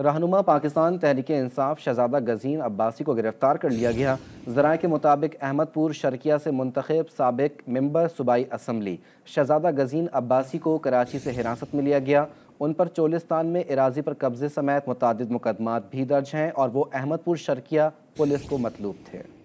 रहनुमा पाकिस्तान तहरीक इंसाफ शहजादा गजीन अब्बासी को गिरफ्तार कर लिया गया जराए के मुताबिक अहमदपुर शर्किया से मुंतब सबक मेंबर सूबाई असम्बली शहजादा गजीन अब्बासी को कराची से हिरासत में लिया गया उन पर चोलिस्तान में एराजी पर कब्जे समेत मुतद मुकदमा भी दर्ज हैं और वो अहमदपुर शर्किया पुलिस को मतलूब थे